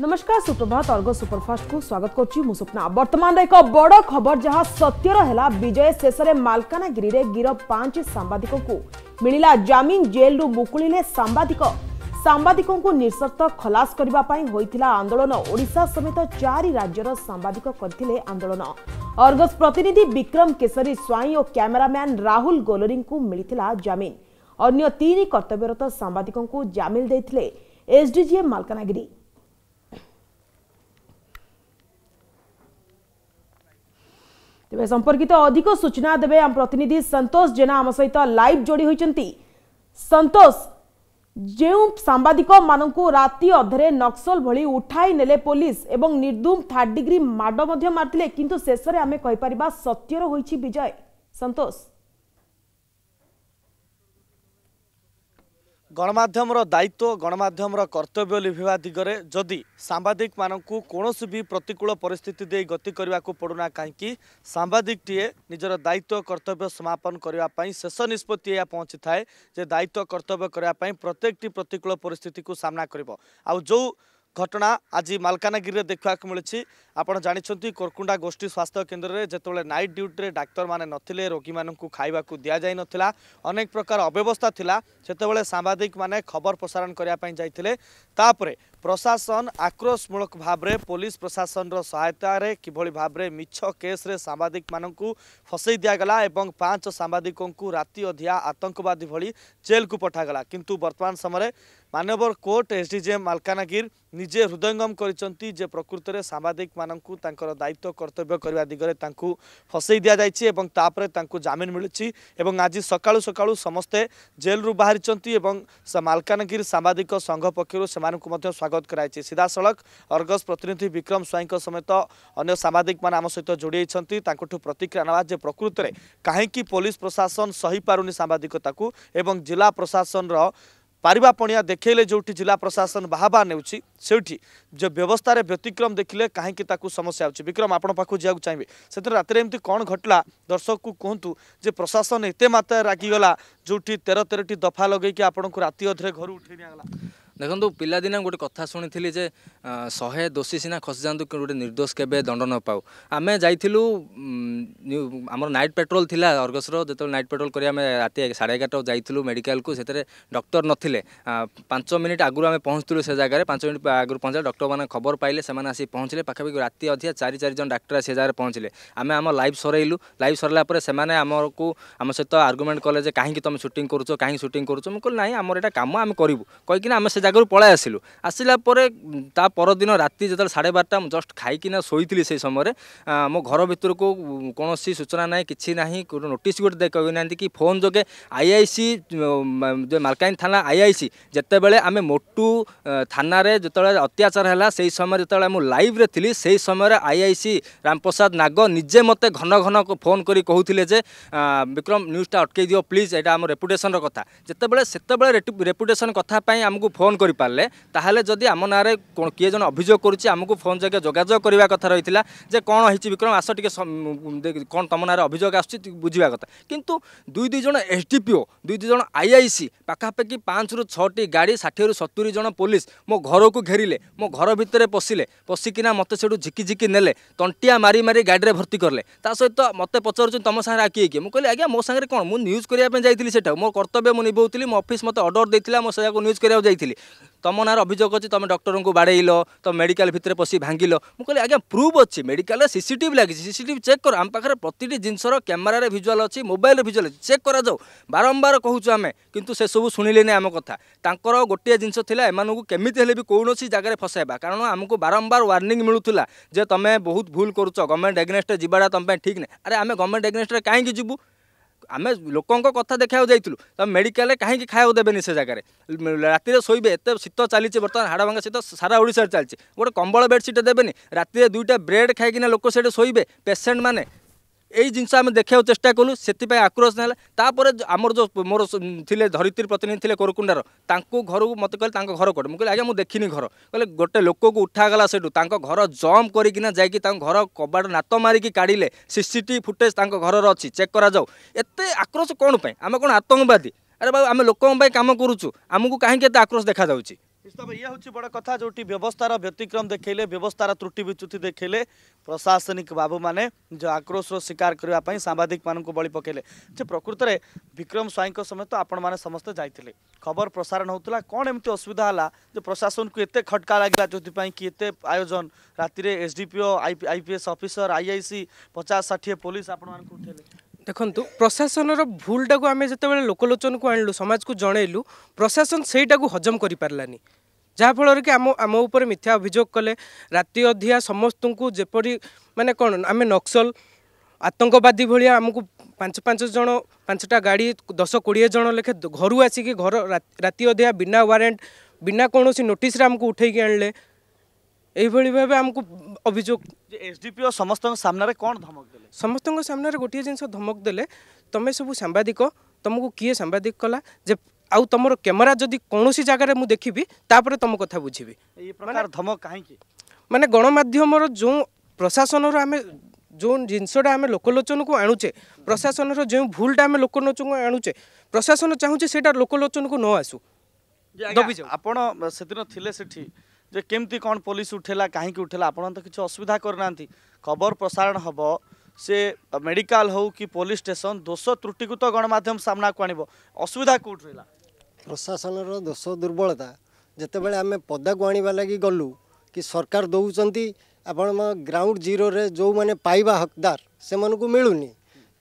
नमस्कार सुप्रभात अर्ग सुपरफास्ट को स्वागत करुच्ची बर्तमान एक बड़ खबर जहां सत्यर है विजय शेष में मलकानगि गिरफ पांच सांबादिक को मिला जामिन जेल रु मुकुले सांबादिक सांबादिकों को खलास करने आंदोलन ओडा समेत चारि राज्यर सांबादिक आंदोलन अर्गस प्रतिनिधि विक्रम केशरी स्वाई और क्यमेरामैन राहुल गोलरी को मिलता जमिन अन्य तीन कर्तव्यरत सांबादिक जमिन देते एसडीजीएम मलकानगिरी ତେବେ ସମ୍ପର୍କିତ ଅଧିକ ସୂଚନା ଦେବେ ଆମ ପ୍ରତିନିଧି ସନ୍ତୋଷ ଜେନା ଆମ ସହିତ ଲାଇଭ୍ ଯୋଡ଼ି ହୋଇଛନ୍ତି ସନ୍ତୋଷ ଯେଉଁ ସାମ୍ବାଦିକମାନଙ୍କୁ ରାତି ଅଧରେ ନକ୍ସଲ ଭଳି ଉଠାଇ ନେଲେ ପୋଲିସ ଏବଂ ନିର୍ଦ୍ଧୁମ ଥାର୍ଡ ଡିଗ୍ରୀ ମାଡ଼ ମଧ୍ୟ ମାରିଥିଲେ କିନ୍ତୁ ଶେଷରେ ଆମେ କହିପାରିବା ସତ୍ୟର ହୋଇଛି ବିଜୟ ସନ୍ତୋଷ ଗଣମାଧ୍ୟମର ଦାୟିତ୍ୱ ଗଣମାଧ୍ୟମର କର୍ତ୍ତବ୍ୟ ଲିଭିବା ଦିଗରେ ଯଦି ସାମ୍ବାଦିକମାନଙ୍କୁ କୌଣସି ବି ପ୍ରତିକୂଳ ପରିସ୍ଥିତି ଦେଇ ଗତି କରିବାକୁ ପଡ଼ୁନା କାହିଁକି ସାମ୍ବାଦିକଟିଏ ନିଜର ଦାୟିତ୍ୱ କର୍ତ୍ତବ୍ୟ ସମାପନ କରିବା ପାଇଁ ଶେଷ ନିଷ୍ପତ୍ତି ଏହା ପହଞ୍ଚିଥାଏ ଯେ ଦାୟିତ୍ୱ କର୍ତ୍ତବ୍ୟ କରିବା ପାଇଁ ପ୍ରତ୍ୟେକଟି ପ୍ରତିକୂଳ ପରିସ୍ଥିତିକୁ ସାମ୍ନା କରିବ ଆଉ ଯେଉଁ ঘটনা আজ মালকানগি দেখা মিছে আপনার জাঁচান কোরকুণ্ডা গোষ্ঠী স্বাস্থ্য কেন্দ্রের যেত নাইট ডিউটি ডাক্তার মানে নথিলে রোগী মানুষ খাইবা দিয়া যাই নথিলা অনেক প্রকার অব্যবস্থা লা সেতবে সাংবাদিক মানে খবর প্রসারণ করা যাই তাপরে ପ୍ରଶାସନ ଆକ୍ରୋଶମୂଳକ ଭାବରେ ପୋଲିସ ପ୍ରଶାସନର ସହାୟତାରେ କିଭଳି ଭାବରେ ମିଛ କେସ୍ରେ ସାମ୍ବାଦିକମାନଙ୍କୁ ଫସେଇ ଦିଆଗଲା ଏବଂ ପାଞ୍ଚ ସାମ୍ବାଦିକଙ୍କୁ ରାତି ଅଧିଆ ଆତଙ୍କବାଦୀ ଭଳି ଜେଲ୍କୁ ପଠାଗଲା କିନ୍ତୁ ବର୍ତ୍ତମାନ ସମୟରେ ମାନ୍ୟବର କୋର୍ଟ ଏସ୍ ଡି ମାଲକାନଗିରି ନିଜେ ହୃଦୟଙ୍ଗମ କରିଛନ୍ତି ଯେ ପ୍ରକୃତରେ ସାମ୍ବାଦିକମାନଙ୍କୁ ତାଙ୍କର ଦାୟିତ୍ୱ କର୍ତ୍ତବ୍ୟ କରିବା ଦିଗରେ ତାଙ୍କୁ ଫସେଇ ଦିଆଯାଇଛି ଏବଂ ତାପରେ ତାଙ୍କୁ ଜାମିନ ମିଳୁଛି ଏବଂ ଆଜି ସକାଳୁ ସକାଳୁ ସମସ୍ତେ ଜେଲ୍ରୁ ବାହାରିଛନ୍ତି ଏବଂ ମାଲକାନଗିରି ସାମ୍ବାଦିକ ସଂଘ ପକ୍ଷରୁ ସେମାନଙ୍କୁ ମଧ୍ୟ ସ୍ୱାଗତ स्वागत कराई सीधासख अर्गस प्रतिनिधि विक्रम स्वाईं समेत अन्य सामादिक मैंने आम सहित जोड़ी प्रतिक्रिया ना जे प्रकृत में कहीं पुलिस प्रशासन सही पारुनि सांबादिकता को जिला प्रशासन रो पारिबा पणिया देखेले जिला प्रशासन बाहाबा नेउछि सेठी जे व्यवस्था व्यतिक्रम देखिले कहीं समस्या आउछि विक्रम आपण चाहिए से रात सेते रात्रे घटला दर्शक को कहंतु जे प्रशासन एते मात्रा रागिगला जो तेरह 13 दफा लगे कि आपको राति अधरे घर उठे निया ଦେଖନ୍ତୁ ପିଲାଦିନେ ଗୋଟେ କଥା ଶୁଣିଥିଲି ଯେ ଶହେ ଦୋଷୀ ସିନା ଖସିଯାଆନ୍ତୁ ଗୋଟେ ନିର୍ଦ୍ଦୋଷ କେବେ ଦଣ୍ଡ ନ ପାଉ ଆମେ ଯାଇଥିଲୁ ଆମର ନାଇଟ୍ ପେଟ୍ରୋଲ୍ ଥିଲା ଅର୍ଗସର ଯେତେବେଳେ ନାଇଟ୍ ପେଟ୍ରୋଲ୍ କରି ଆମେ ରାତି ସାଢ଼େ ଏଗାରଟା ଯାଇଥିଲୁ ମେଡ଼ିକାଲକୁ ସେଥିରେ ଡକ୍ଟର ନଥିଲେ ପାଞ୍ଚ ମିନିଟ୍ ଆଗରୁ ଆମେ ପହଞ୍ଚିଥିଲୁ ସେ ଜାଗାରେ ପାଞ୍ଚ ମିନିଟ୍ ଆଗରୁ ପହଞ୍ଚିଲେ ଡକ୍ଟରମାନେ ଖବର ପାଇଲେ ସେମାନେ ଆସି ପହଞ୍ଚିଲେ ପାଖାପାଖି ରାତି ଅଧିକା ଚାରି ଚାରି ଜଣ ଡାକ୍ତର ଆସି ସେ ଜାଗାରେ ପହଞ୍ଚିଲେ ଆମେ ଆମ ଲାଇଫ୍ ସରେଇଲୁ ଲାଇଫ୍ ସରିଲା ପରେ ସେମାନେ ଆମକୁ ଆମ ସହିତ ଆର୍ଗୁମେଣ୍ଟ କଲେ ଯେ କାହିଁକି ତୁମେ ସୁଟିଂ କରୁଛ କାହିଁକି ସୁଟିଂ କରୁଛ ମୁଁ କହିଲି ନାହିଁ ଆମର ଏଇଟା କାମ ଆମେ କରିବୁ କହିକିନା ଆମେ ସେ জায়গার পলাই আসিলু আসিলা পরে তা পরদিন রাতে যেত সাড়ে বারোটা জস্ট খাইকিনা শোইলি সেই সময় মো ঘর ভিতরক কোণী সূচনা নাই কিছু না কোনো নোটিস গোটে কই না কি ফোন যোগে আইআইসি মালকানগি থানা আইআইসি যেতবে আমি মোটু থানার যেত অত্যাচার হল সেই সময় যেত লাইভ্রে লি সেই সময় আইআইসি রামপ্রসাদ নাগ নিজে মতো ঘন ঘন ফোন করে কুলে যে বিক্রম নিউজটা অটকাই দিও প্লিজ এটা আমার রেপুটেসনর কথা যেতবে সেতবে রেপুটেসন কথা আমি ফোন ফোন করে তাহলে যদি আম নাঁরে কি জন অভিযোগ করছে আমি ফোন যোগে যোগাযোগ করা কথা রয়েছে যে কম হয়েছে বিক্রম আস টিকি কম তুম নাঁরে অভিযোগ আসছে বুঝবা কথা কিন্তু দুই দুই জন এসডিপিও দুই দুই জন আইআইসি পাখাপাখি পাঁচরু ছটি গাড়ি ষাঠিয়ে সতুরি জন পুলিশ মো ঘরক ঘেরিলে মো ঘর ভিতরে পশিলে পশিকিনা মতো সেটু ঝিকিঝিকি নেলে তন্টিয়া মারি মারি গাড়ি ভর্তি করলে তা সহিত মতো পচারুচ্ছেন তুম সাংরে কিয়ে কিয়ে মুি আজ্ঞা মো সাংরে কম মু নিউজ করা যাই সেটা মো কর্তব্য মু নিভাউলি মো অফিস মতো অর্ডর দিয়ে মো সেটা নিউজ করা যাই ତମ ନାଁରେ ଅଭିଯୋଗ ଅଛି ତମେ ଡକ୍ଟରଙ୍କୁ ବାଡ଼େଇଲ ତମେ ମେଡ଼ିକାଲ ଭିତରେ ପଶି ଭାଙ୍ଗିଲ ମୁଁ କହିଲି ଆଜ୍ଞା ପ୍ରୁଫ୍ ଅଛି ମେଡ଼ିକାଲରେ ସିସିଟିଭି ଲାଗିଛି ସିସିଟିଭି ଚେକ୍ କର ଆମ ପାଖରେ ପ୍ରତିଟି ଜିନିଷର କ୍ୟାମେରାରେ ଭିଜୁଆଲ୍ ଅଛି ମୋବାଇଲରେ ଭିଜୁଆଲ୍ ଅଛି ଚେକ୍ କରାଯାଉ ବାରମ୍ବାର କହୁଛୁ ଆମେ କିନ୍ତୁ ସେସବୁ ଶୁଣିଲେନି ଆମ କଥା ତାଙ୍କର ଗୋଟିଏ ଜିନିଷ ଥିଲା ଏମାନଙ୍କୁ କେମିତି ହେଲେ ବି କୌଣସି ଜାଗାରେ ଫସାଇବା କାରଣ ଆମକୁ ବାରମ୍ବାର ୱାର୍ଣ୍ଣିଂ ମିଳୁଥିଲା ଯେ ତମେ ବହୁତ ଭୁଲ କରୁଛ ଗଭର୍ଣ୍ଣମେଣ୍ଟ ଏଗନେଷ୍ଟରେ ଯିବାଟା ତମ ପାଇଁ ଠିକ୍ ନାହିଁ ଆରେ ଆମେ ଗଭର୍ଣ୍ଣମେଣ୍ଟ ଏଗନେଷ୍ଟରେ କାହିଁକି ଯିବୁ ଆମେ ଲୋକଙ୍କ କଥା ଦେଖିବାକୁ ଯାଇଥିଲୁ ତ ମେଡ଼ିକାଲରେ କାହିଁକି ଖାଇବାକୁ ଦେବେନି ସେ ଜାଗାରେ ରାତିରେ ଶୋଇବେ ଏତେ ଶୀତ ଚାଲିଛି ବର୍ତ୍ତମାନ ହାଡ଼ଭଙ୍ଗା ଶୀତ ସାରା ଓଡ଼ିଶାରେ ଚାଲିଛି ଗୋଟେ କମ୍ବଳ ବେଡ଼ସିଟ୍ ଦେବେନି ରାତିରେ ଦୁଇଟା ବ୍ରେଡ଼ ଖାଇକିନା ଲୋକ ସେଠି ଶୋଇବେ ପେସେଣ୍ଟମାନେ এই জিনিস আমি দেখাইବାକୁ চেଷ୍ଟା କଲୁ ସେଥିପାଇଁ ଆକ୍ରୋଶ ହେଲା ତାପରେ ଆମର ଯେଉଁ ମୋର ଥିଲେ ଧରିତ୍ରୀ ପ୍ରତିନିଧି ଥିଲେ କୋରକୁଣ୍ଡାର ତାଙ୍କୁ ଘରକୁ ମୋତେ କହିଲେ ତାଙ୍କ ଘର କୋଉଠି ମୁଁ କହିଲି ଆଜ୍ଞା ମୁଁ ଦେଖିନି ଘର କହିଲେ ଗୋଟେ ଲୋକକୁ ଉଠାଗଲା ସେଠୁ ତାଙ୍କ ଘର ଜମ୍ପ କରିକିନା ଯାଇକି ତାଙ୍କ ଘର କବାଟ ନାତ ମାରିକି କାଢ଼ିଲେ ସିସିଟିଭି ଫୁଟେଜ୍ ତାଙ୍କ ଘରର ଅଛି ଚେକ୍ କରାଯାଉ ଏତେ ଆକ୍ରୋଶ କ'ଣ ପାଇଁ ଆମେ କ'ଣ ଆତଙ୍କବାଦୀ ଆରେ ବାବୁ ଆମେ ଲୋକଙ୍କ ପାଇଁ କାମ କରୁଛୁ ଆମକୁ କାହିଁକି ଏତେ ଆକ୍ରୋଶ ଦେଖାଯାଉଛି बड कथा व्यवस्थर व्यतिक्रम देखैले व्यवस्थार त्रुटि विच्युति देखैले प्रशासन बाबु म आक्रोश शीकारको लागि साम्बाक मि पकइले चाहिँ प्रकृतले बिक्रम स्वईको समेत आपसे जाइ खबर प्रसारण हुन्छ कन् एमी असुविधा होला प्रशासनको एते खटका लाग आयोजन रातिर एसडिपिओ आइपिएस अफिसर आइआइसि पचास षठी पोलिस आठ ଦେଖନ୍ତୁ ପ୍ରଶାସନର ଭୁଲଟାକୁ ଆମେ ଯେତେବେଳେ ଲୋକଲୋଚନକୁ ଆଣିଲୁ ସମାଜକୁ ଜଣେଇଲୁ ପ୍ରଶାସନ ସେଇଟାକୁ ହଜମ କରିପାରିଲାନି ଯାହାଫଳରେ କି ଆମ ଆମ ଉପରେ ମିଥ୍ୟା ଅଭିଯୋଗ କଲେ ରାତି ଅଧିଆ ସମସ୍ତଙ୍କୁ ଯେପରି ମାନେ କ'ଣ ଆମେ ନକ୍ସଲ ଆତଙ୍କବାଦୀ ଭଳିଆ ଆମକୁ ପାଞ୍ଚ ପାଞ୍ଚ ଜଣ ପାଞ୍ଚଟା ଗାଡ଼ି ଦଶ କୋଡ଼ିଏ ଜଣ ଲେଖେ ଘରୁ ଆସିକି ଘର ରାତି ଅଧିଆ ବିନା ୱାରେଣ୍ଟ ବିନା କୌଣସି ନୋଟିସ୍ରେ ଆମକୁ ଉଠେଇକି ଆଣିଲେ এইভাবে ভাবে আমাকে অভিযোগ এসডিপিও সমস্ত সামনে কোণ ধমক দেলে সমস্ত সামনে গোটিয়ে জিনিস ধমক দেলে তুমি সব সাংবাদিক তোমাকে কি সাংবাদিক কলা যে আউ তোমার ক্যামেরা যদি কোণী জায়গায় মু দেখিবি তাপরে তোম কথা বুঝিবি এই প্রকার ধমক কাহিকি মানে গণমাধ্যমর যে প্রশাসনর আমি যে জিনিসটা আমি লোকলোচনকু আনুছে প্রশাসনর যে ভুলটা আমি লোকলোচনকু আনুছে প্রশাসন চাহুছে সেটা লোকলোচনকু ন আসু আপনার সেদিন লে সেটি ଯେ କେମିତି କ'ଣ ପୋଲିସ ଉଠେଲା କାହିଁକି ଉଠେଲା ଆପଣ ତ କିଛି ଅସୁବିଧା କରିନାହାନ୍ତି ଖବର ପ୍ରସାରଣ ହେବ ସେ ମେଡ଼ିକାଲ ହଉ କି ପୋଲିସ ଷ୍ଟେସନ ଦୋଷ ତ୍ରୁଟିକୁ ତ ଗଣମାଧ୍ୟମ ସାମ୍ନାକୁ ଆଣିବ ଅସୁବିଧା କେଉଁଠି ରହିଲା ପ୍ରଶାସନର ଦୋଷ ଦୁର୍ବଳତା ଯେତେବେଳେ ଆମେ ପଦାକୁ ଆଣିବା ଲାଗି ଗଲୁ କି ସରକାର ଦେଉଛନ୍ତି ଆପଣ ଗ୍ରାଉଣ୍ଡ ଜିରୋରେ ଯେଉଁମାନେ ପାଇବା ହକଦାର ସେମାନଙ୍କୁ ମିଳୁନି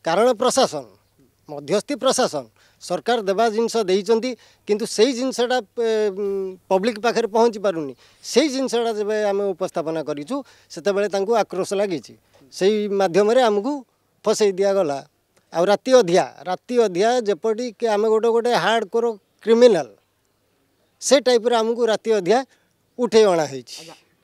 କାରଣ ପ୍ରଶାସନ ମଧ୍ୟସ୍ଥି ପ୍ରଶାସନ ସରକାର ଦେବା ଜିନିଷ ଦେଇଛନ୍ତି କିନ୍ତୁ ସେଇ ଜିନିଷଟା ପବ୍ଲିକ ପାଖରେ ପହଞ୍ଚି ପାରୁନି ସେଇ ଜିନିଷଟା ଯେବେ ଆମେ ଉପସ୍ଥାପନା କରିଛୁ ସେତେବେଳେ ତାଙ୍କୁ ଆକ୍ରୋଶ ଲାଗିଛି ସେଇ ମାଧ୍ୟମରେ ଆମକୁ ଫସେଇ ଦିଆଗଲା ଆଉ ରାତି ଅଧିଆ ରାତି ଅଧିଆ ଯେପରି କି ଆମେ ଗୋଟେ ଗୋଟେ ହାର୍ଡ଼ କୋର କ୍ରିମିନାଲ ସେ ଟାଇପ୍ର ଆମକୁ ରାତି ଅଧିଆ ଉଠେଇ ଅଣା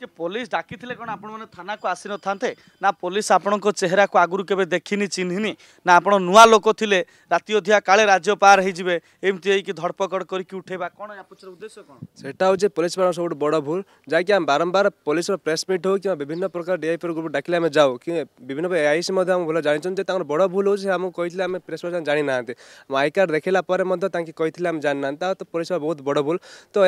যে পুলিশ ডাকিলে কোণ আপনার থানা আসি নথাতে না পুলিশ আপনার চেহারা আগুর কেবে দেখিনি চিহ্নিনি না আপনার নূয়া লোক লে রাতে অধিয়া কালে রাজ্য পার হয়ে যাবে এমতি হয়েকি ধরপকড় করি উঠেবা কোণ ইয়া পছর উদ্দেশ্য কোণ সেটা হচ্ছে পুলিশ মানুষ সবুঠ বড় ভুল যা কি আমি বারম্বার পুলিশর প্রেস মিট হোক কিংবা বিভিন্ন প্রকার ডিআইপি গ্রুপ ডাকলে আমি যাও কি বিভিন্ন এআইসি মধ্যে আমি ভালো জাঁচন যে তাঁর বড় ভুল হচ্ছে আমি কে আমি প্রেস মিট জাঁ না আই কার্ড দেখা পরে মধ্যে তাঁকে কে আমি জানি না তো পুলিশ বহু বড় ভুল তো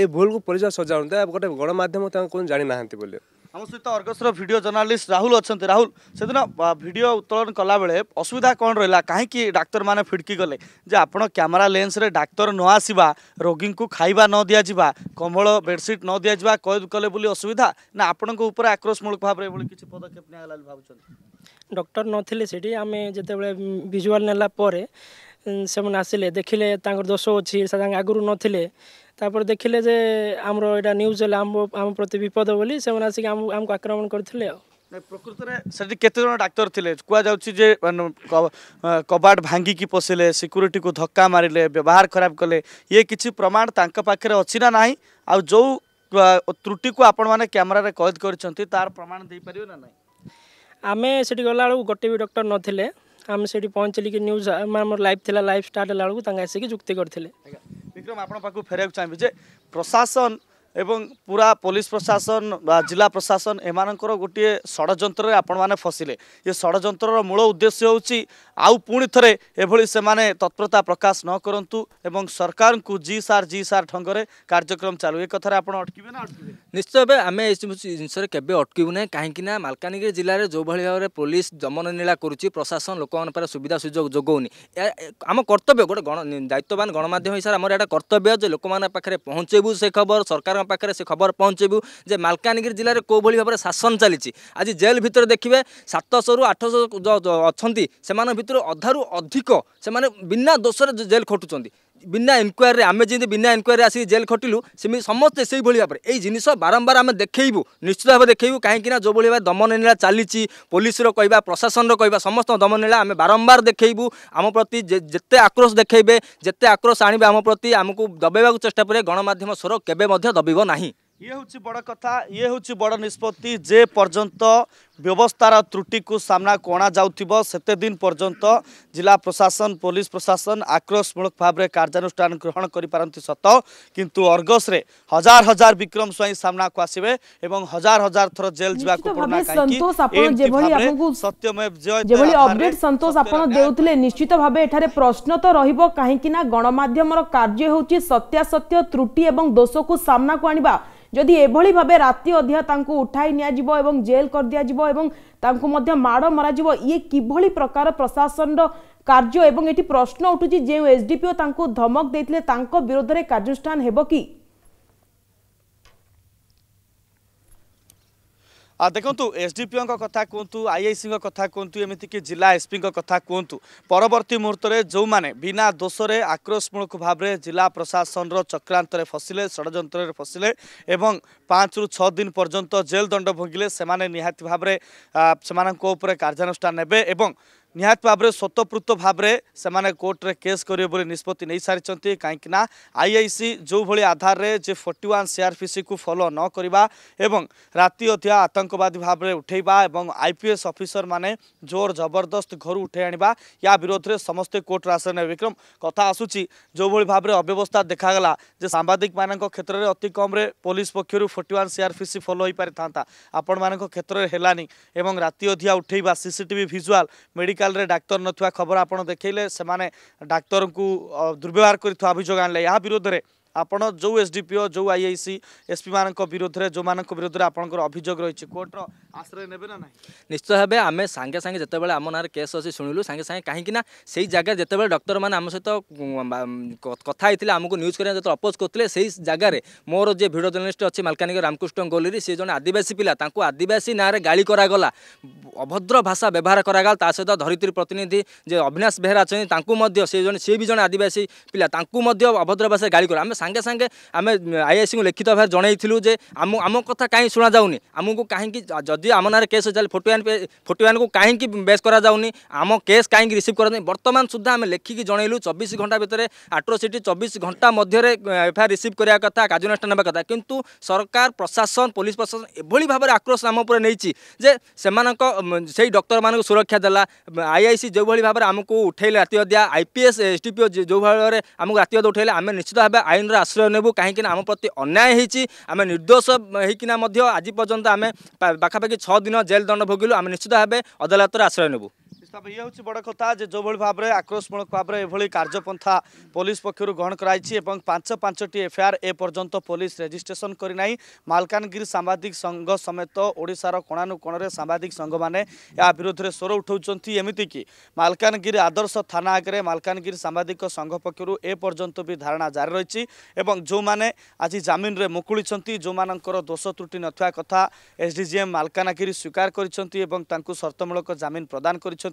এই ভুলকে পুলিশ সজাউন গোটে গণমাধ্যম তাঁকে ଆପଣ ଜାଣିନାହାନ୍ତି ବୋଲି ଆମ ସହିତ ଅର୍ଗସର ଭିଡ଼ିଓ ଜର୍ଣ୍ଣାଲିଷ୍ଟ ରାହୁଲ ଅଛନ୍ତି ରାହୁଲ ସେଦିନ ଭିଡ଼ିଓ ଉତ୍ତୋଳନ କଲାବେଳେ ଅସୁବିଧା କ'ଣ ରହିଲା କାହିଁକି ଡାକ୍ତରମାନେ ଫିଡ଼କି ଗଲେ ଯେ ଆପଣ କ୍ୟାମେରା ଲେନ୍ସରେ ଡାକ୍ତର ନ ଆସିବା ରୋଗୀଙ୍କୁ ଖାଇବା ନ ଦିଆଯିବା କମଳ ବେଡ଼ସିଟ୍ ନ ଦିଆଯିବା କଏଦ କଲେ ବୋଲି ଅସୁବିଧା ନା ଆପଣଙ୍କ ଉପରେ ଆକ୍ରୋଶମୂଳକ ଭାବରେ ଏଭଳି କିଛି ପଦକ୍ଷେପ ନିଆଗଲା ବୋଲି ଭାବୁଛନ୍ତି ଡକ୍ଟର ନଥିଲେ ସେଠି ଆମେ ଯେତେବେଳେ ଭିଜୁଆଲ୍ ନେଲା ପରେ ସେମାନେ ଆସିଲେ ଦେଖିଲେ ତାଙ୍କର ଦୋଷ ଅଛି ସେ ତାଙ୍କ ଆଗରୁ ନଥିଲେ ତାପରେ ଦେଖିଲେ ଯେ ଆମର ଏଇଟା ନ୍ୟୁଜ୍ ହେଲେ ଆମ ଆମ ପ୍ରତି ବିପଦ ବୋଲି ସେମାନେ ଆସିକି ଆମ ଆମକୁ ଆକ୍ରମଣ କରିଥିଲେ ଆଉ ପ୍ରକୃତରେ ସେଠି କେତେଜଣ ଡାକ୍ତର ଥିଲେ କୁହାଯାଉଛି ଯେ କବାଟ ଭାଙ୍ଗିକି ପଶିଲେ ସିକ୍ୟୁରିଟିକୁ ଧକ୍କା ମାରିଲେ ବ୍ୟବହାର ଖରାପ କଲେ ଇଏ କିଛି ପ୍ରମାଣ ତାଙ୍କ ପାଖରେ ଅଛି ନା ନାହିଁ ଆଉ ଯେଉଁ ତ୍ରୁଟିକୁ ଆପଣମାନେ କ୍ୟାମେରାରେ କଏଦ କରିଛନ୍ତି ତାର ପ୍ରମାଣ ଦେଇପାରିବେ ନା ନାହିଁ ଆମେ ସେଠି ଗଲାବେଳକୁ ଗୋଟେ ବି ଡକ୍ଟର ନଥିଲେ ଆମେ ସେଠି ପହଞ୍ଚିଲି କି ନ୍ୟୁଜ୍ ଆମର ଲାଇଭ୍ ଥିଲା ଲାଇଭ୍ ଷ୍ଟାର୍ଟ ହେଲା ବେଳକୁ ତାଙ୍କ ଆସିକି ଯୁକ୍ତି କରିଥିଲେ फेरा चाहे प्रशासन এবং পুরা পুলিশ প্রশাসন বা জেলা প্রশাসন এমানংকর গটিে সড়যন্ত্রে आपण মানে ফসিলে এই সড়যন্ত্রর মূল উদ্দেশ্য হউচি আউ পূণিতরে এভলি সে মানে তৎপরতা প্রকাশ ন করন্তু এবং সরকারক জিএসআর জিএসআর ঠংগরে কার্যক্রম চালু একතරে आपण আটকেবে না আটকেবে নিশ্চয়বে আমি এস ইনসার কেবে আটকেব না কাহাই কি না মালকানিকের জেলারে জো ভলি ভাবে পুলিশ যমন নীলা করুচি প্রশাসন লোকমান পর সুবিধা সুযোগ যোগৌনি আম কর্তব্য গড গণ দায়ত্ববান গণ মাধ্যম ইসার আমর একটা কর্তব্য যে লোকমান পাখরে পহচেবু সে খবর সরকার ପାଖରେ ସେ ଖବର ପହଞ୍ଚାଇବୁ ଯେ ମାଲକାନଗିରି ଜିଲ୍ଲାରେ କେଉଁଭଳି ଭାବରେ ଶାସନ ଚାଲିଛି ଆଜି ଜେଲ୍ ଭିତରେ ଦେଖିବେ ସାତଶହରୁ ଆଠଶହ ଅଛନ୍ତି ସେମାନଙ୍କ ଭିତରୁ ଅଧାରୁ ଅଧିକ ସେମାନେ ବିନା ଦୋଷରେ ଜେଲ୍ ଖଟୁଛନ୍ତି ବିନା ଇନକ୍ୱାରୀରେ ଆମେ ଯେମିତି ବିନା ଇନକ୍ୱାରୀରେ ଆସିକି ଜେଲ୍ ଖଟିଲୁ ସେମିତି ସମସ୍ତେ ସେଇଭଳି ଭାବରେ ଏଇ ଜିନିଷ ବାରମ୍ବାର ଆମେ ଦେଖେଇବୁ ନିଶ୍ଚିତ ଭାବେ ଦେଖେଇବୁ କାହିଁକିନା ଯେଉଁଭଳି ଭାବେ ଦମନ ନୀଳା ଚାଲିଛି ପୋଲିସର କହିବା ପ୍ରଶାସନର କହିବା ସମସ୍ତଙ୍କ ଦମନ ନୀଳା ଆମେ ବାରମ୍ବାର ଦେଖେଇବୁ ଆମ ପ୍ରତି ଯେତେ ଆକ୍ରୋଶ ଦେଖେଇବେ ଯେତେ ଆକ୍ରୋଶ ଆଣିବେ ଆମ ପ୍ରତି ଆମକୁ ଦବେଇବାକୁ ଚେଷ୍ଟା କରିବେ ଗଣମାଧ୍ୟମ ସ୍ୱର କେବେ ମଧ୍ୟ ଦବିବ ନାହିଁ ଇଏ ହେଉଛି ବଡ଼ କଥା ଇଏ ହେଉଛି ବଡ଼ ନିଷ୍ପତ୍ତି ଯେ ପର୍ଯ୍ୟନ୍ତ ব্যবস্থার ত্রুটিকু সামনাকু অণাযাউথিব সেতেদিন পর্যন্ত জেলা প্রশাসন পুলিশ প্রশাসন আক্রোশমূলক ভাবে কার্যানুষ্ঠান গ্রহণ করিপারতি সত কিন্তু অর্গসরে হাজার হাজার বিক্রম স্বাই সামনাকু আসবে এবং হাজার হাজার থর জেল যাওয়া পড়না কাহিঁকি সত্যমেব জয় যেভাবে অপডেট সন্তোষ আপনার দেউলে নিশ্চিত ভাবে এখানে প্রশ্ন তো রহব কাহিঁকি না গণমাধ্যমর কার্য হচ্ছে সত্যাসত্য ত্রুটি এবং দোষকু সামনাকু আনবা যদি এভাবে রাতে অধিয়া তাঁকু উঠাই নিয়া এবং জেল করে দিয়া ଏବଂ ତାଙ୍କୁ ମଧ୍ୟ ମାଡ଼ ମରାଯିବ ଇଏ କିଭଳି ପ୍ରକାର ପ୍ରଶାସନର କାର୍ଯ୍ୟ ଏବଂ ଏଠି ପ୍ରଶ୍ନ ଉଠୁଛି ଯେଉଁ ଏସ୍ଡିପିଓ ତାଙ୍କୁ ଧମକ ଦେଇଥିଲେ ତାଙ୍କ ବିରୋଧରେ କାର୍ଯ୍ୟାନୁଷ୍ଠାନ ହେବ କି আদেখন্ত এসডিপি অংক কথা কওতু আইআইসি অংক কথা কওতু এমিতিকে জেলা এসপি অংক কথা কওতু পরবর্তি মুহূর্তরে জৌ মানে বিনা দোষরে আক্ৰসমূলক ভাবরে জেলা প্রশাসনৰ চক্ৰান্তৰে फसিলে ষড়যন্ত্রৰে फसিলে এবং পাঁচ ৰে ছ দিন পৰ্যন্ত জেল দণ্ড ভগিলে সেমানে নিহিত ভাবৰে সেমানক ওপৰে কাৰ্যানুষ্ঠান নেবে এবং ନିହାତି ଭାବରେ ସ୍ୱତଃପୃତ ଭାବରେ ସେମାନେ କୋର୍ଟରେ କେସ୍ କରିବେ ବୋଲି ନିଷ୍ପତ୍ତି ନେଇସାରିଛନ୍ତି କାହିଁକିନା ଆଇଆଇସି ଯେଉଁଭଳି ଆଧାରରେ ଯେ ଫୋର୍ଟି ୱାନ୍ ସିଆର୍ପିସିକୁ ଫଲୋ ନ କରିବା ଏବଂ ରାତି ଅଧ୍ୟା ଆତଙ୍କବାଦୀ ଭାବରେ ଉଠାଇବା ଏବଂ ଆଇପିଏସ୍ ଅଫିସରମାନେ ଜୋର ଜବରଦସ୍ତ ଘରୁ ଉଠାଇ ଆଣିବା ୟା ବିରୋଧରେ ସମସ୍ତେ କୋର୍ଟର ଆଶ୍ରୟ ନେବେ ବିକ୍ରମ କଥା ଆସୁଛି ଯେଉଁଭଳି ଭାବରେ ଅବ୍ୟବସ୍ଥା ଦେଖାଗଲା ଯେ ସାମ୍ବାଦିକମାନଙ୍କ କ୍ଷେତ୍ରରେ ଅତି କମ୍ରେ ପୋଲିସ ପକ୍ଷରୁ ଫୋର୍ଟି ୱାନ୍ ସିଆର୍ପିସି ଫଲୋ ହୋଇପାରିଥାନ୍ତା ଆପଣମାନଙ୍କ କ୍ଷେତ୍ରରେ ହେଲାନି ଏବଂ ରାତି ଅଧ୍ୟା ଉଠାଇବା ସିସିଟିଭି ଭିଜୁଆଲ୍ ମେଡ଼ିକାଲ ମେଡିକାଲରେ ଡାକ୍ତର ନଥିବା ଖବର ଆପଣ ଦେଖାଇଲେ ସେମାନେ ଡାକ୍ତରଙ୍କୁ ଦୁର୍ବ୍ୟବହାର କରିଥିବା ଅଭିଯୋଗ ଆଣିଲେ ଏହା ବିରୋଧରେ ଆପଣ ଯେଉଁ ଏସ୍ ଡି ପି ଓ ଯେଉଁ ଆଇ ଆଇ ସି ଏସ୍ ପିମାନଙ୍କ ବିରୋଧରେ ଯେଉଁମାନଙ୍କ ବିରୋଧରେ ଆପଣଙ୍କର ଅଭିଯୋଗ ରହିଛି କୋର୍ଟର ଆଶ୍ରୟ ନେବେ ନା ନାହିଁ ନିଶ୍ଚିତ ଭାବେ ଆମେ ସାଙ୍ଗେ ସାଙ୍ଗେ ଯେତେବେଳେ ଆମ ନାଁରେ କେସ୍ ଅଛି ଶୁଣିଲୁ ସାଙ୍ଗେ ସାଙ୍ଗେ କାହିଁକିନା ସେଇ ଜାଗାରେ ଯେତେବେଳେ ଡକ୍ଟରମାନେ ଆମ ସହିତ କଥା ହେଇଥିଲେ ଆମକୁ ନ୍ୟୁଜ୍ କରିବା ଯେତେବେଳେ ଅପୋଜ୍ କରୁଥିଲେ ସେଇ ଜାଗାରେ ମୋର ଯିଏ ଭିଡ଼ିଓ ଜର୍ଣ୍ଣାଲିଷ୍ଟ ଅଛି ମାଲକାନଗିରି ରାମକୃଷ୍ଣ ଗୋଲେରୀ ସେ ଜଣେ ଆଦିବାସୀ ପିଲା ତାଙ୍କୁ ଆଦିବାସୀ ନାଁରେ ଗାଳି କରାଗଲା ଅଭଦ୍ର ଭାଷା ବ୍ୟବହାର କରାଗଲା ତା ସହିତ ଧରିତ୍ରୀ ପ୍ରତିନିଧି ଯେ ଅଭିନାଶ ବେହେରା ଅଛନ୍ତି ତାଙ୍କୁ ମଧ୍ୟ ସେ ଜଣେ ସିଏ ବି ଜଣେ ଆଦିବାସୀ ପିଲା ତାଙ୍କୁ ମଧ୍ୟ ଅଭଦ୍ର ଭାଷାରେ ଗାଳି କଲା ଆମେ ସାଙ୍ଗେ ସାଙ୍ଗେ ଆମେ ଆଇଆଇସିଙ୍କୁ ଲିଖିତ ଭାବରେ ଜଣାଇଥିଲୁ ଯେ ଆମ ଆମ କଥା କାହିଁ ଶୁଣାଯାଉନି ଆମକୁ କାହିଁକି ଯଦି ଆମ ନାଁରେ କେସ୍ ଚାଲେ ଫୋର୍ଟି ୱାନ୍ ଫୋର୍ଟି ୱାନ୍କୁ କାହିଁକି ବେସ୍ କରାଯାଉନି ଆମ କେସ୍ କାହିଁକି ରିସିଭ୍ କରାଯାଉନି ବର୍ତ୍ତମାନ ସୁଦ୍ଧା ଆମେ ଲେଖିକି ଜଣାଇଲୁ ଚବିଶ ଘଣ୍ଟା ଭିତରେ ଆଟ୍ରୋସିଟି ଚବିଶ ଘଣ୍ଟା ମଧ୍ୟରେ ଏଫଆଇଆର୍ ରିସିଭ୍ କରିବା କଥା କାର୍ଯ୍ୟାନୁଷ୍ଠାନ ନେବା କଥା କିନ୍ତୁ ସରକାର ପ୍ରଶାସନ ପୋଲିସ ପ୍ରଶାସନ ଏଭଳି ଭାବରେ ଆକ୍ରୋଶ ଆମ ଉପରେ ନେଇଛି ଯେ ସେମାନଙ୍କ ସେଇ ଡକ୍ଟରମାନଙ୍କୁ ସୁରକ୍ଷା ଦେଲା ଆଇଆଇସି ଯେଉଁଭଳି ଭାବରେ ଆମକୁ ଉଠାଇଲେ ରାତି ଅଧ୍ୟା ଆଇପିଏସ୍ ଏସ୍ଡିପିଓ ଯେଉଁଭଳି ଭାବରେ ଆମକୁ ରାତି ଅଧ୍ୟା ଉଠାଇଲେ ଆମେ ନିଶ୍ଚିତ ଭାବେ ଆଇନର ପ୍ରକାର ଆଶ୍ରୟ ନେବୁ କାହିଁକି ନା ଆମ ପ୍ରତି ଅନ୍ୟାୟ ହେଇଛି ଆମେ ନିର୍ଦ୍ଦୋଷ ହେଇକିନା ମଧ୍ୟ ଆଜି ପର୍ଯ୍ୟନ୍ତ ଆମେ ପାଖାପାଖି ଛଅ ଦିନ ଜେଲ୍ ଦଣ୍ଡ ଭୋଗିଲୁ ଆମେ ନିଶ୍ଚିତ ଭାବେ ଅଦାଲତରେ ଆଶ୍ରୟ ନେବୁ তবে ইয়ে হচ্ছে বড় কথা যে যেভাবে ভাবে আক্রোশমূলক ভাবে এভাবে কার্যপন্থা পুলিশ পক্ষ গ্রহণ করা এবং পাঁচ পাঁচটি এফআইআর এ পর্যন্ত পুলিশ রেজিষ্ট্রেসন করে না মালকানগিরি সাংবাদিক সংঘ সমেত ওড়শার কোণানুকোণে সাংবাদিক সংঘ মানে এ বিরুদ্ধে স্বর উঠাউছেন এমিতিকি মালকানগিরি আদর্শ থানা আগে মালকানগিরি সাংবাদিক সংঘ পক্ষ এ পর্যন্ত বি ধারণা জারি রয়েছে এবং যে আজ জামিনে মুকুড়ি যে দোষ ত্রুটি নথা কথা এসডিজিএম মালকানগিরি স্বীকার করেছেন এবং তাঁর সর্তমূলক জামিন প্রদান করেছেন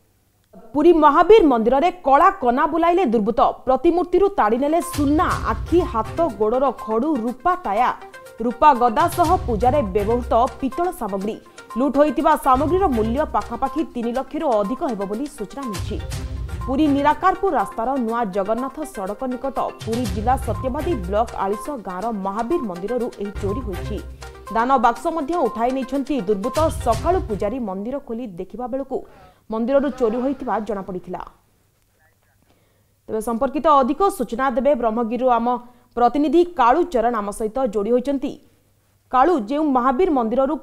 ପୁରୀ ମହାବୀର ମନ୍ଦିରରେ କଳା କନା ବୁଲାଇଲେ ଦୁର୍ବୃତ୍ତ ପ୍ରତିମୂର୍ତ୍ତିରୁ ତାଡ଼ି ନେଲେ ସୁନା ଆଖି ହାତ ଗୋଡ଼ର ଖଡ଼ୁ ରୂପା କାୟା ରୂପା ଗଦା ସହ ପୂଜାରେ ବ୍ୟବହୃତ ପିତ୍ତଳ ସାମଗ୍ରୀ ଲୁଟ୍ ହୋଇଥିବା ସାମଗ୍ରୀର ମୂଲ୍ୟ ପାଖାପାଖି ତିନି ଲକ୍ଷରୁ ଅଧିକ ହେବ ବୋଲି ସୂଚନା ମିଳିଛି ପୁରୀ ନିରାକାରପୁର ରାସ୍ତାର ନୂଆ ଜଗନ୍ନାଥ ସଡ଼କ ନିକଟ ପୁରୀ ଜିଲ୍ଲା ସତ୍ୟବାଦୀ ବ୍ଲକ ଆଳିଶ ଗାଁର ମହାବୀର ମନ୍ଦିରରୁ ଏହି ଚୋରି ହୋଇଛି ଦାନ ବାକ୍ସ ମଧ୍ୟ ଉଠାଇ ନେଇଛନ୍ତି ଦୁର୍ବୃତ୍ତ ସକାଳୁ ପୂଜାରୀ ମନ୍ଦିର ଖୋଲି ଦେଖିବା ବେଳକୁ ମନ୍ଦିରରୁ ଚୋରି ହୋଇଥିବା ଜଣାପଡ଼ିଥିଲା ତେବେ ସମ୍ପର୍କିତ ଅଧିକ ସୂଚନା ଦେବେ ବ୍ରହ୍ମଗିରିରୁ ଆମ ପ୍ରତିନିଧି କାଳୁ ଚରଣ ଆମ ସହିତ ଯୋଡ଼ି ହୋଇଛନ୍ତି କାଳୁ ଯେଉଁ ମହାବୀର ମନ୍ଦିରରୁ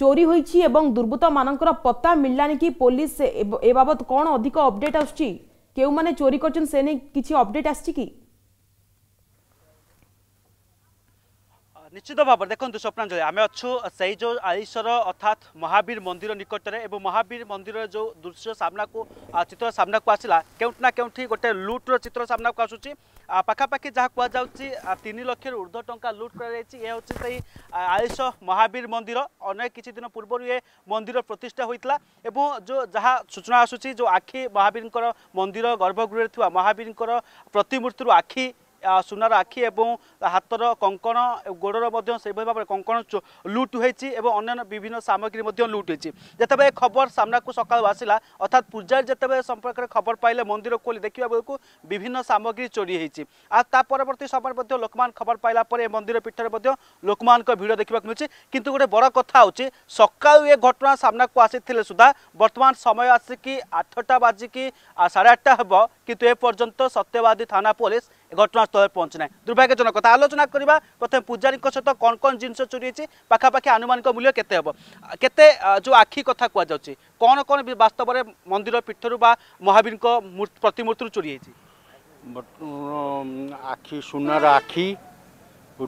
ଚୋରି ହୋଇଛି ଏବଂ ଦୁର୍ବୃତ୍ତମାନଙ୍କର ପତ୍ତା ମିଳିଲାନି କି ପୋଲିସ ଏ ବାବଦ କ'ଣ ଅଧିକ ଅପଡେଟ୍ ଆସୁଛି କେଉଁମାନେ ଚୋରି କରିଛନ୍ତି ସେ ନେଇ କିଛି ଅପଡେଟ୍ ଆସିଛି କି নিশ্চিত ভাবে দেখুন স্বপ্নাঞ্জলি আমি অছু সেই যে আলিশ্বর অর্থাৎ মহাবীর মন্দির নিকটরে এবং মহাবীর মন্দিরের যে দৃশ্য সামনা চিত্র সামনা আসলা কেউটি না কেউটি গোটে লুট্র চিত্র সামনা আসুচি পাখাপাখি যা কুযাচ্ছে তিন লক্ষর ঊর্ধ্ব টঙ্কা লুট করা যাই এ হচ্ছে সেই আলিশ মহাবীর মন্দির অনেক কিছু দিন পূর্ব এ মন্দির প্রতিষ্ঠা হয়েছিল এবং যে যা সূচনা আসুচি যে আখি মহাবীর মন্দির গর্ভগৃহে থাকা মহাবীর প্রতিমূর্তি আখি ସୁନାର ଆଖି ଏବଂ ହାତର କଙ୍କଣ ଗୋଡ଼ର ମଧ୍ୟ ସେଭଳି ଭାବରେ କଙ୍କଣ ଲୁଟ୍ ହୋଇଛି ଏବଂ ଅନ୍ୟାନ୍ୟ ବିଭିନ୍ନ ସାମଗ୍ରୀ ମଧ୍ୟ ଲୁଟ୍ ହୋଇଛି ଯେତେବେଳେ ଖବର ସାମ୍ନାକୁ ସକାଳୁ ଆସିଲା ଅର୍ଥାତ୍ ପୂଜାରୀ ଯେତେବେଳେ ସମ୍ପର୍କରେ ଖବର ପାଇଲେ ମନ୍ଦିର ଖୋଲି ଦେଖିବା ବେଳକୁ ବିଭିନ୍ନ ସାମଗ୍ରୀ ଚୋରି ହୋଇଛି ଆଉ ତା ପରବର୍ତ୍ତୀ ସମୟରେ ମଧ୍ୟ ଲୋକମାନେ ଖବର ପାଇଲା ପରେ ଏ ମନ୍ଦିର ପୀଠରେ ମଧ୍ୟ ଲୋକମାନଙ୍କ ଭିଡ଼ ଦେଖିବାକୁ ମିଳୁଛି କିନ୍ତୁ ଗୋଟେ ବଡ଼ କଥା ହେଉଛି ସକାଳୁ ଏ ଘଟଣା ସାମ୍ନାକୁ ଆସିଥିଲେ ସୁଦ୍ଧା ବର୍ତ୍ତମାନ ସମୟ ଆସିକି ଆଠଟା ବାଜିକି ସାଢ଼େ ଆଠଟା ହେବ କିନ୍ତୁ ଏ ପର୍ଯ୍ୟନ୍ତ ସତ୍ୟବାଦୀ ଥାନା ପୋଲିସ ঘটনাস্থলে পৌঁছে না দুর্ভাগ্যজনক কথা আলোচনা করা প্রথমে পূজারী সহ কণ কণ জিনিস চুরি হয়েছে পাখাপাখি আনুমানিক মূল্য কেতে হব কেতে যে আখি কথা কুযাচ্ছে কণ কণ বাস্তবরে মন্দির পীঠর বা মহাবীর প্রতিমূর্তি চুরি হয়েছে আখি সোনার আখি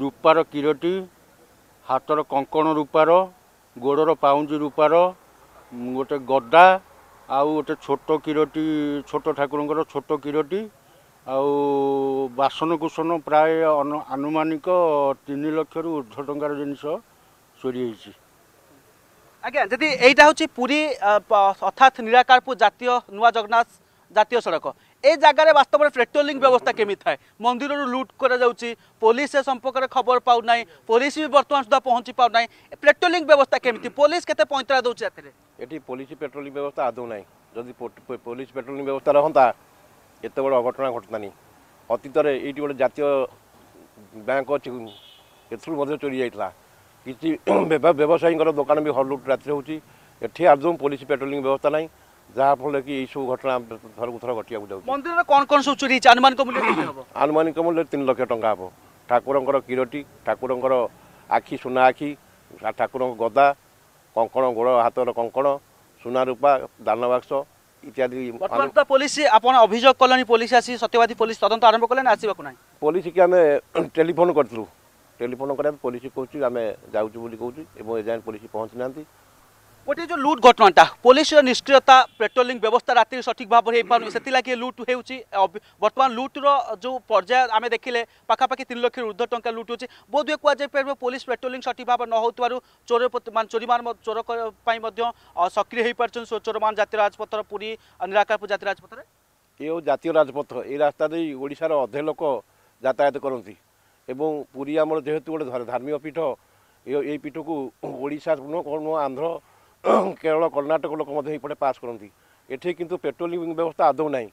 রূপার কিরটি হাতর কঙ্কণ রূপার গোড়র পাউঞ্জি রূপার ଗୋଟେ ଗଦା ଆଉ ଗୋଟେ ଛୋଟ କିରଟି ଛୋଟ ଠାକୁରଙ୍କର ଛୋଟ କିରଟି ଆଉ ବାସନକୁସନ ପ୍ରାୟ ଆନୁମାନିକ ତିନି ଲକ୍ଷରୁ ଉର୍ଦ୍ଧ୍ୱ ଟଙ୍କାର ଜିନିଷ ଚୋରି ହେଇଛି ଆଜ୍ଞା ଯଦି ଏଇଟା ହେଉଛି ପୁରୀ ଅର୍ଥାତ୍ ନିରାକାରପୁର ଜାତୀୟ ନୂଆ ଜଗନ୍ନାଥ জাতীয় সড়ক এই জায়গায় বাস্তবের পেট্রোলিং ব্যবস্থা কেমি থাকে মন্দির লুট করা যাচ্ছে পুলিশ সে সম্পর্কের খবর পাও না পুলিশ বি বর্তমান সুদ্ধা পৌঁছি পাও না পেট্রোলিং ব্যবস্থা কেমিতি পুলিশ কেতে পঁয়তরা দেছে এতে এটি পুলিশ পেট্রোলিং ব্যবস্থা আদৌ নাই যদি পুলিশ পেট্রোলিং ব্যবস্থা রহতা ଏତେ ବଡ଼ ଅଘଟଣା ଘଟନ୍ତାନି ଅତୀତରେ ଏଇଠି ଗୋଟେ ଜାତୀୟ ବ୍ୟାଙ୍କ ଅଛି ଏଥିରୁ ମଧ୍ୟ ଚୋରି ଯାଇଥିଲା କିଛି ବ୍ୟବସାୟୀଙ୍କର ଦୋକାନ ବି ହଲୁଟ୍ ରାତିରେ ହେଉଛି ଏଠି ଆଦୌ ପୋଲିସ ପାଟ୍ରୋଲିଂ ବ୍ୟବସ୍ଥା ନାହିଁ ଯାହାଫଳରେ କି ଏଇସବୁ ଘଟଣା ଥରକୁ ଥର ଘଟିବାକୁ ଯାଉଛି ମନ୍ଦିରରେ କ'ଣ କ'ଣ ସବୁ ଚୋରି ହେଇଛି ଆନୁମାନିକ ମୂଲ୍ୟ ଆନୁମାନିକ ମୂଲ୍ୟ ତିନି ଲକ୍ଷ ଟଙ୍କା ହେବ ଠାକୁରଙ୍କର କିରଟି ଠାକୁରଙ୍କର ଆଖି ସୁନା ଆଖି ଠାକୁରଙ୍କ ଗଦା କଙ୍କଣ ଗୋଡ଼ ହାତର କଙ୍କଣ ସୁନା ରୂପା ଦାନ ବାକ୍ସ ইত্যাদি বর্তমান তো পুলিশ আপনার অভিযোগ কলে পুলিশ আসি সত্যবাদী পুলিশ তদন্ত আরম্ভ কলে না আসবাক না পুলিশকে আমি টেলিফোন করলু টেলিফোন করা পুলিশ কৌছি আমি যাচ্ছু বলে কৌছি এবং এযায় পুলিশ পৌঁছি না গোটে যে লুট ঘটনাটা পুলিশর নিষ্ক্রিয়তা পেট্রোলিং ব্যবস্থা রাতে সঠিক ভাবে হয়ে পু সেগে লুট হচ্ছে বর্তমান লুটর যে পর্যায় আমি দেখলে পাখাপাখি তিন লক্ষ ঊর্ধ্ব টাকা লুট হচ্ছে বোধ হয়ে কুয়া পার পুলিশ পেট্রোলিং সঠিক ভাবে ন হোথার চোর মানে চোরি চোর সক্রিয় হয়ে পারছেন চোর মানে জাতীয় রাজপথর পুরী নিরাকারপুর জাতীয় রাজপথরে এ জাতীয় রাজপথ এই রাস্তা দিয়ে ওড়শার অধে লোক যাতায়াত করতে এবং পুরী আমার যেহেতু গোটে ধর্মীয় পীঠ এই পীঠকু ওড়শা নুহ নুহ আন্ধ্র କେରଳ କର୍ଣ୍ଣାଟକ ଲୋକ ମଧ୍ୟ ଏପଟେ ପାସ୍ କରନ୍ତି ଏଠି କିନ୍ତୁ ପେଟ୍ରୋଲିଂ ବ୍ୟବସ୍ଥା ଆଦୌ ନାହିଁ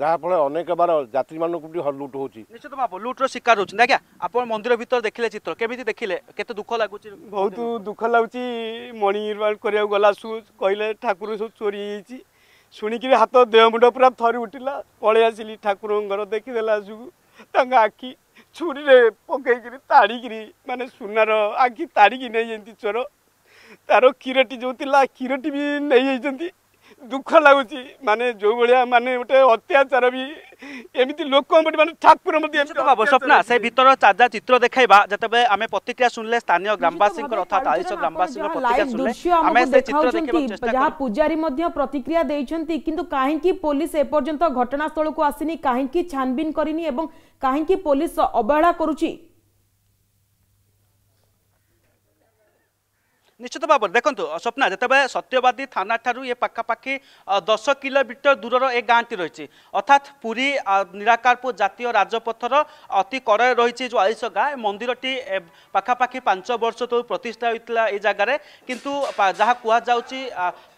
ଯାହାଫଳରେ ଅନେକ ବାର ଯାତ୍ରୀମାନଙ୍କୁ ବି ଲୁଟ୍ ହେଉଛି ନିଶ୍ଚିତ ବାବୁ ଲୁଟ୍ର ଶିକାର ହେଉଛନ୍ତି ଆଜ୍ଞା ଆପଣ ମନ୍ଦିର ଭିତରେ ଦେଖିଲେ ଚିତ୍ର କେମିତି ଦେଖିଲେ କେତେ ଦୁଃଖ ଲାଗୁଛି ବହୁତ ଦୁଃଖ ଲାଗୁଛି ମର୍ଣ୍ଣିଂ ରିୱାର୍ଡ଼ କରିବାକୁ ଗଲା କହିଲେ ଠାକୁର ସବୁ ଚୋରି ହେଇଯାଇଛି ଶୁଣିକି ହାତ ଦେହ ମୁଣ୍ଡ ପୁରା ଥରି ଉଠିଲା ପଳେଇ ଆସିଲି ଠାକୁରଙ୍କର ଦେଖିଦେଲା ଯୋଗୁଁ ତାଙ୍କ ଆଖି ଛୁରୀରେ ପକେଇକିରି ତାଡ଼ିକିରି ମାନେ ସୁନାର ଆଖି ତାଡ଼ିକି ନେଇ ଯେମିତି ଚୋର ତାର କ୍ଷୀରଟି ଯେଉଁ ଥିଲା କ୍ଷୀରଟି ବି ନେଇଯାଇଛନ୍ତି ଦୁଃଖ ଲାଗୁଛି ମାନେ ଯୋଉ ଭଳିଆ ମାନେ ଗୋଟେ ଅତ୍ୟାଚାର ବି ଏମିତି ଲୋକ ମାନେ ଠାକୁର ମଧ୍ୟ ସ୍ୱପ୍ନା ସେ ଭିତର ତାଜା ଚିତ୍ର ଦେଖାଇବା ଯେତେବେଳେ ଆମେ ପ୍ରତିକ୍ରିୟା ଶୁଣିଲେ ସ୍ଥାନୀୟ ଗ୍ରାମବାସୀଙ୍କର ଅର୍ଥାତ୍ ଆୟୁଷ ଗ୍ରାମବାସୀଙ୍କ ପ୍ରତିକ୍ରିୟା ଶୁଣିଲେ ଆମେ ସେ ଚିତ୍ର ଦେଖିବାକୁ ଚେଷ୍ଟା ଯାହା ପୂଜାରୀ ମଧ୍ୟ ପ୍ରତିକ୍ରିୟା ଦେଇଛନ୍ତି କିନ୍ତୁ କାହିଁକି ପୋଲିସ ଏପର୍ଯ୍ୟନ୍ତ ଘଟଣାସ୍ଥଳକୁ ଆସିନି କାହିଁକି ଛାନବିନ କରିନି ଏବଂ କାହିଁକି ପୋଲିସ ଅବହେଳା କରୁଛି ନିଶ୍ଚିତ ଭାବରେ ଦେଖନ୍ତୁ ସ୍ୱପ୍ନା ଯେତେବେଳେ ସତ୍ୟବାଦୀ ଥାନାଠାରୁ ଏ ପାଖାପାଖି ଦଶ କିଲୋମିଟର ଦୂରର ଏ ଗାଁଟି ରହିଛି ଅର୍ଥାତ୍ ପୁରୀ ନିରାକାରପୁର ଜାତୀୟ ରାଜପଥର ଅତି କରରେ ରହିଛି ଯେଉଁ ଆୟୁଷ ଗାଁ ମନ୍ଦିରଟି ପାଖାପାଖି ପାଞ୍ଚ ବର୍ଷ ତଳୁ ପ୍ରତିଷ୍ଠା ହୋଇଥିଲା ଏ ଜାଗାରେ କିନ୍ତୁ ଯାହା କୁହାଯାଉଛି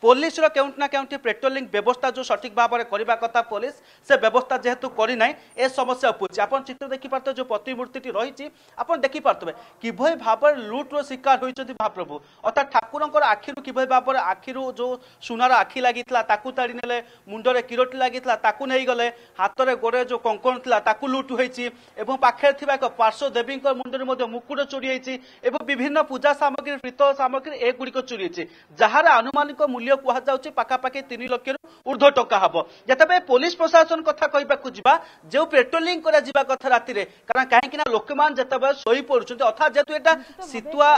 ପୋଲିସର କେଉଁଠି ନା କେଉଁଠି ପେଟ୍ରୋଲିଂ ବ୍ୟବସ୍ଥା ଯେଉଁ ସଠିକ୍ ଭାବରେ କରିବା କଥା ପୋଲିସ ସେ ବ୍ୟବସ୍ଥା ଯେହେତୁ କରିନାହିଁ ଏ ସମସ୍ୟା ଉପୁଛି ଆପଣ ଚିତ୍ର ଦେଖିପାରୁଥିବେ ଯେଉଁ ପ୍ରତିମୂର୍ତ୍ତିଟି ରହିଛି ଆପଣ ଦେଖିପାରୁଥିବେ କିଭଳି ଭାବରେ ଲୁଟ୍ର ଶିକାର ହୋଇଛନ୍ତି ମହାପ୍ରଭୁ ଅର୍ଥାତ୍ ଠାକୁରଙ୍କର ଆଖିରୁ କିଭଳି ଭାବରେ ଆଖିରୁ ଯେଉଁ ସୁନାର ଆଖି ଲାଗିଥିଲା ତାକୁ ତାଡ଼ି ନେଲେ ମୁଣ୍ଡରେ କିରୋଟି ଲାଗିଥିଲା ତାକୁ ନେଇଗଲେ ହାତରେ ଗୋଡ଼ରେ ଯେଉଁ କଙ୍କଣ ଥିଲା ତାକୁ ଲୁଟ୍ ହୋଇଛି ଏବଂ ପାଖରେ ଥିବା ଏକ ପାର୍ଶ୍ୱ ଦେବୀଙ୍କ ମୁଣ୍ଡରେ ମଧ୍ୟ ମୁକୁଟ ଚୋରି ହୋଇଛି ଏବଂ ବିଭିନ୍ନ ପୂଜା ସାମଗ୍ରୀ ପିତ୍ତଳ ସାମଗ୍ରୀ ଏଗୁଡ଼ିକ ଚୋରି ହୋଇଛି ଯାହାର ଆନୁମାନିକ ମୂଲ୍ୟ ମୂଲ୍ୟ କୁହାଯାଉଛି ପାଖାପାଖି ତିନି ଲକ୍ଷରୁ ଉର୍ଦ୍ଧ୍ୱ ଟଙ୍କା ହେବ ଯେତେବେଳେ ପୋଲିସ ପ୍ରଶାସନ କଥା କହିବାକୁ ଯିବା ଯେଉଁ ପେଟ୍ରୋଲିଂ କରାଯିବା କଥା ରାତିରେ କାରଣ କାହିଁକିନା ଲୋକମାନେ ଯେତେବେଳେ ଶୋଇପଡ଼ୁଛନ୍ତି ଅର୍ଥାତ୍ ଯେହେତୁ ଏଇଟା ଶୀତୁଆ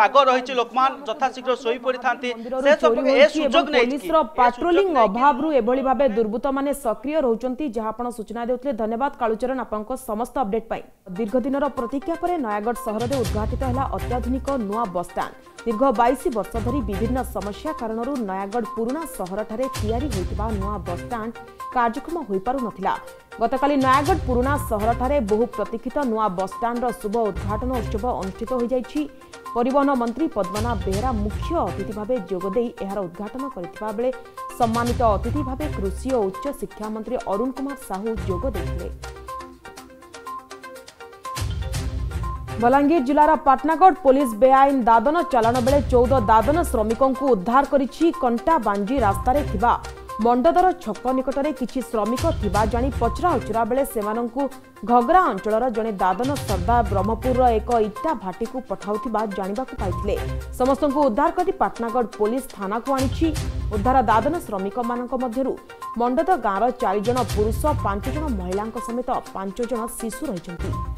ପାଗ ରହିଛି ଲୋକମାନେ ଯଥାଶୀଘ୍ର ଶୋଇପଡ଼ିଥାନ୍ତି ସେ ସବୁ ଏ ସୁଯୋଗ ନେଇଛି ପାଟ୍ରୋଲିଂ ଅଭାବରୁ ଏଭଳି ଭାବେ ଦୁର୍ବୃତ୍ତମାନେ ସକ୍ରିୟ ରହୁଛନ୍ତି ଯାହା ଆପଣ ସୂଚନା ଦେଉଥିଲେ ଧନ୍ୟବାଦ କାଳୁଚରଣ ଆପଣଙ୍କ ସମସ୍ତ ଅପଡେଟ୍ ପାଇଁ ଦୀର୍ଘ ଦିନର ପ୍ରତିଜ୍ଞା ପରେ ନୟାଗଡ଼ ସହରରେ ଉଦ୍ଘାଟିତ ହେଲା ଅତ୍ୟାଧୁନିକ ନୂଆ ବସ୍ଷ୍ଟାଣ୍ଡ ଦୀର୍ଘ ବାଇଶ ବର୍ଷ ଧରି ବିଭିନ୍ନ ସମସ୍ୟା କାରଣରୁ ନୟାଗଡ଼ ପୁରୁଣା ସହରଠାରେ ତିଆରି ହୋଇଥିବା ନୂଆ ବସ୍ଷ୍ଟାଣ୍ଡ କାର୍ଯ୍ୟକ୍ଷମ ହୋଇପାରୁନଥିଲା ଗତକାଲି ନୟାଗଡ଼ ପୁରୁଣା ସହରଠାରେ ବହୁ ପ୍ରତୀକ୍ଷିତ ନୂଆ ବସ୍ଷ୍ଟାଣ୍ଡର ଶୁଭ ଉଦ୍ଘାଟନ ଉତ୍ସବ ଅନୁଷ୍ଠିତ ହୋଇଯାଇଛି ପରିବହନ ମନ୍ତ୍ରୀ ପଦ୍ମନା ବେହେରା ମୁଖ୍ୟ ଅତିଥି ଭାବେ ଯୋଗଦେଇ ଏହାର ଉଦ୍ଘାଟନ କରିଥିବାବେଳେ ସମ୍ମାନିତ ଅତିଥି ଭାବେ କୃଷି ଓ ଉଚ୍ଚ ଶିକ୍ଷାମନ୍ତ୍ରୀ ଅରୁଣ କୁମାର ସାହୁ ଯୋଗ ଦେଇଥିଲେ ବଲାଙ୍ଗୀର ଜିଲ୍ଲାର ପାଟନାଗଡ଼ ପୋଲିସ ବେଆଇନ ଦାଦନ ଚାଲାଣ ବେଳେ ଚଉଦ ଦାଦନ ଶ୍ରମିକଙ୍କୁ ଉଦ୍ଧାର କରିଛି କଣ୍ଟା ବାଞ୍ଜି ରାସ୍ତାରେ ଥିବା ମଣ୍ଡଦର ଛକ ନିକଟରେ କିଛି ଶ୍ରମିକ ଥିବା ଜାଣି ପଚରାଉଚରା ବେଳେ ସେମାନଙ୍କୁ ଘଗ୍ରା ଅଞ୍ଚଳର ଜଣେ ଦାଦନ ସର୍ଦ୍ଦାର ବ୍ରହ୍ମପୁରର ଏକ ଇଟା ଭାଟିକୁ ପଠାଉଥିବା ଜାଣିବାକୁ ପାଇଥିଲେ ସମସ୍ତଙ୍କୁ ଉଦ୍ଧାର କରି ପାଟନାଗଡ଼ ପୋଲିସ ଥାନାକୁ ଆଣିଛି ଉଦ୍ଧାର ଦାଦନ ଶ୍ରମିକମାନଙ୍କ ମଧ୍ୟରୁ ମଣ୍ଡଦ ଗାଁର ଚାରିଜଣ ପୁରୁଷ ପାଞ୍ଚ ଜଣ ମହିଳାଙ୍କ ସମେତ ପାଞ୍ଚ ଜଣ ଶିଶୁ ରହିଛନ୍ତି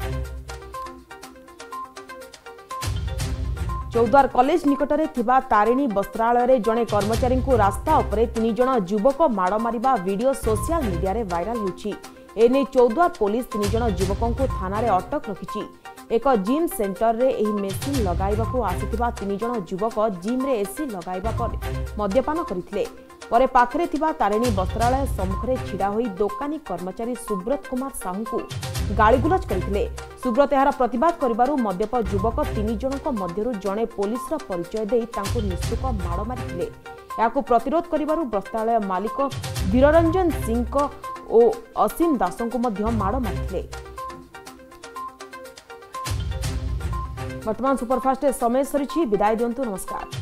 ଚୌଦ୍ୱାର କଲେଜ ନିକଟରେ ଥିବା ତାରିଣୀ ବସ୍ତ୍ରାଳୟରେ ଜଣେ କର୍ମଚାରୀଙ୍କୁ ରାସ୍ତା ଉପରେ ତିନି ଜଣ ଯୁବକ ମାଡ଼ ମାରିବା ଭିଡିଓ ସୋସିଆଲ ମିଡିଆରେ ଭାଇରାଲ ହେଉଛି ଏନେଇ ଚୌଦ୍ୱାର ପୋଲିସ ତିନି ଜଣ ଯୁବକଙ୍କୁ ଥାନାରେ ଅଟକ ରଖିଛି ଏକ ଜିମ୍ ସେଣ୍ଟରରେ ଏହି ମେସିନ୍ ଲଗାଇବାକୁ ଆସିଥିବା ତିନି ଜଣ ଯୁବକ ଜିମ୍ରେ ଏସି ଲଗାଇବା ପରେ ମଦ୍ୟପାନ କରିଥିଲେ ପରେ ପାଖରେ ଥିବା ତାରିଣୀ ବସ୍ତ୍ରାଳୟ ସମ୍ମୁଖରେ ଛିଡ଼ା ହୋଇ ଦୋକାନୀ କର୍ମଚାରୀ ସୁବ୍ରତ କୁମାର ସାହୁଙ୍କୁ ଗାଳିଗୁଲଜ କରିଥିଲେ ସୁବ୍ରତ ଏହାର ପ୍ରତିବାଦ କରିବାରୁ ମଦ୍ୟପ ଯୁବକ ତିନି ଜଣଙ୍କ ମଧ୍ୟରୁ ଜଣେ ପୋଲିସର ପରିଚୟ ଦେଇ ତାଙ୍କୁ ନିଶୁକ ମାଡ଼ ମାରିଥିଲେ ଏହାକୁ ପ୍ରତିରୋଧ କରିବାରୁ ବସ୍ତ୍ରାଳୟ ମାଲିକ ବୀରରଞ୍ଜନ ସିଂଙ୍କ ଓ ଅସୀମ ଦାସଙ୍କୁ ମଧ୍ୟ ମାଡ଼ ମାରିଥିଲେ ବର୍ତ୍ତମାନ ସୁପରଫାଷ୍ଟରେ ସମୟ ସରିଛି ବିଦାୟ ଦିଅନ୍ତୁ ନମସ୍କାର